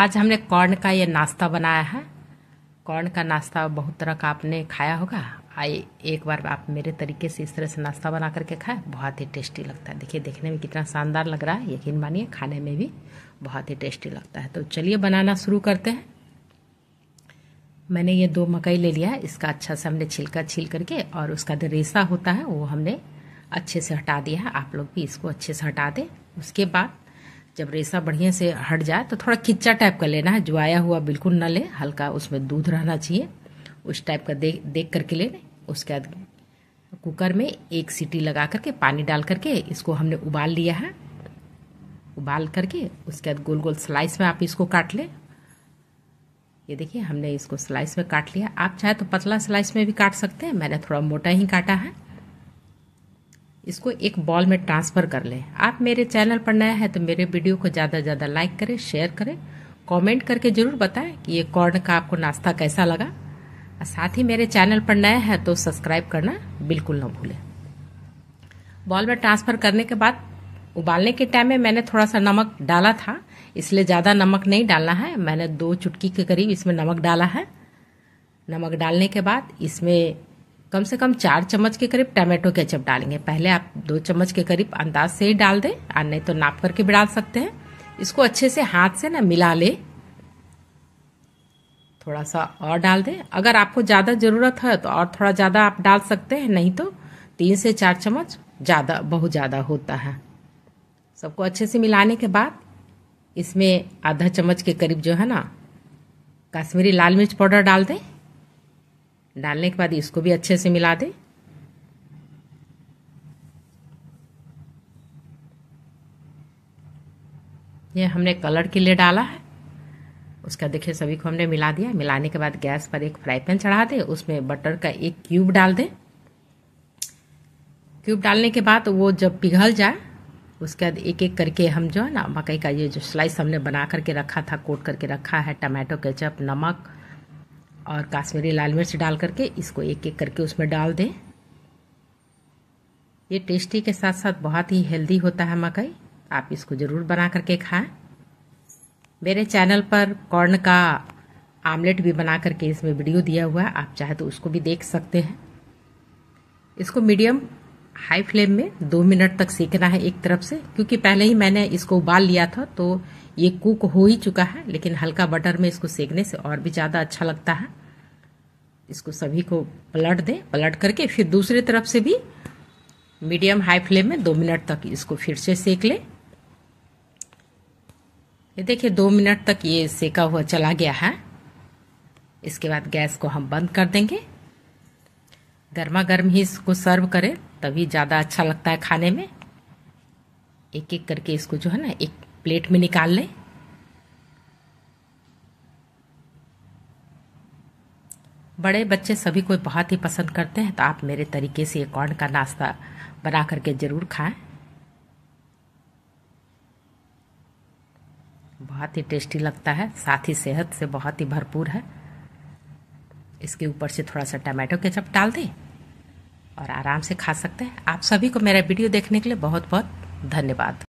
आज हमने कॉर्न का ये नाश्ता बनाया है कॉर्न का नाश्ता बहुत तरह का आपने खाया होगा आइए एक बार आप मेरे तरीके से इस तरह से नाश्ता बना करके खाएं बहुत ही टेस्टी लगता है देखिए देखने में कितना शानदार लग रहा है यकीन मानिए खाने में भी बहुत ही टेस्टी लगता है तो चलिए बनाना शुरू करते हैं मैंने ये दो मकई ले लिया है इसका अच्छा से हमने छिलका छील करके और उसका जो रेसा होता है वो हमने अच्छे से हटा दिया है आप लोग भी इसको अच्छे से हटा दें उसके बाद जब रेसा बढ़िया से हट जाए तो थोड़ा किच्चा टाइप का लेना है जो आया हुआ बिल्कुल ना ले हल्का उसमें दूध रहना चाहिए उस टाइप का देख देख करके ले लें उसके बाद कुकर में एक सीटी लगा करके पानी डाल करके इसको हमने उबाल लिया है उबाल करके उसके बाद गोल गोल स्लाइस में आप इसको काट लें ये देखिए हमने इसको स्लाइस में काट लिया आप चाहे तो पतला स्लाइस में भी काट सकते हैं मैंने थोड़ा मोटा ही काटा है इसको एक बॉल में ट्रांसफ़र कर लें आप मेरे चैनल पर नया है तो मेरे वीडियो को ज़्यादा से ज़्यादा लाइक करें शेयर करें कमेंट करके ज़रूर बताएं कि ये कॉर्न का आपको नाश्ता कैसा लगा और साथ ही मेरे चैनल पर नया है तो सब्सक्राइब करना बिल्कुल ना भूलें बॉल में ट्रांसफ़र करने के बाद उबालने के टाइम में मैंने थोड़ा सा नमक डाला था इसलिए ज़्यादा नमक नहीं डालना है मैंने दो चुटकी के करीब इसमें नमक डाला है नमक डालने के बाद इसमें कम से कम चार चम्मच के करीब टमाटो केचप डालेंगे पहले आप दो चम्मच के करीब अंदाज से ही डाल दें और नहीं तो नाप करके भी डाल सकते हैं इसको अच्छे से हाथ से ना मिला ले थोड़ा सा और डाल दें अगर आपको ज़्यादा ज़रूरत है तो और थोड़ा ज़्यादा आप डाल सकते हैं नहीं तो तीन से चार चम्मच ज़्यादा बहुत ज़्यादा होता है सबको अच्छे से मिलाने के बाद इसमें आधा चम्मच के करीब जो है ना कश्मीरी लाल मिर्च पाउडर डाल दें डालने के बाद इसको भी अच्छे से मिला दें ये हमने कलर के लिए डाला है उसका देखिए सभी को हमने मिला दिया मिलाने के बाद गैस पर एक फ्राई पैन चढ़ा दें उसमें बटर का एक क्यूब डाल दें क्यूब डालने के बाद वो जब पिघल जाए उसके बाद एक एक करके हम जो है ना मकई का ये जो स्लाइस हमने बना करके रखा था कोट करके रखा है टमाटो केचप नमक और काश्मीरी लाल मिर्च डाल करके इसको एक एक करके उसमें डाल दें ये टेस्टी के साथ साथ बहुत ही हेल्दी होता है मकई आप इसको ज़रूर बना करके खाएं मेरे चैनल पर कॉर्न का आमलेट भी बना करके इसमें वीडियो दिया हुआ है आप चाहे तो उसको भी देख सकते हैं इसको मीडियम हाई फ्लेम में दो मिनट तक सेकना है एक तरफ से क्योंकि पहले ही मैंने इसको उबाल लिया था तो ये कुक हो ही चुका है लेकिन हल्का बटर में इसको सेकने से और भी ज़्यादा अच्छा लगता है इसको सभी को पलट दें पलट करके फिर दूसरे तरफ से भी मीडियम हाई फ्लेम में दो मिनट तक इसको फिर से सेक लें ये देखिए दो मिनट तक ये सेका हुआ चला गया है इसके बाद गैस को हम बंद कर देंगे गर्मा गर्म ही इसको सर्व करें तभी ज़्यादा अच्छा लगता है खाने में एक एक करके इसको जो है ना एक प्लेट में निकाल लें बड़े बच्चे सभी को बहुत ही पसंद करते हैं तो आप मेरे तरीके से ये कॉर्न का नाश्ता बना करके ज़रूर खाएं बहुत ही टेस्टी लगता है साथ ही सेहत से बहुत ही भरपूर है इसके ऊपर से थोड़ा सा टमाटो केचप डाल दें और आराम से खा सकते हैं आप सभी को मेरा वीडियो देखने के लिए बहुत बहुत धन्यवाद